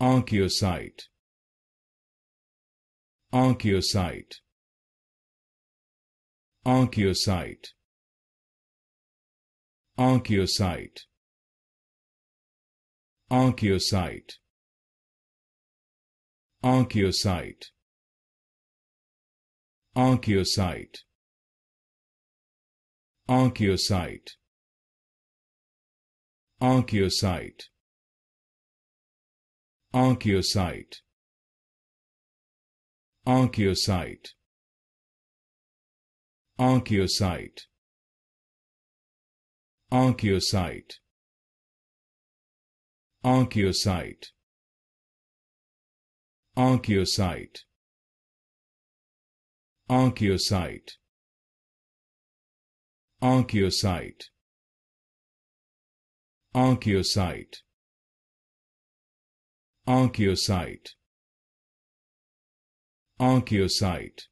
Archaeocyte Archaeocyte Archaeocyte Archaeocyte Archaeocyte Archaeocyte Archaeocyte Archaeocyte Archaeocyte Archaeocyte Archaeocyte Archaeocyte Archaeocyte Archaeocyte Archaeocyte Archaeocyte Archaeocyte Archaeocyte Archaeocyte Archaeocyte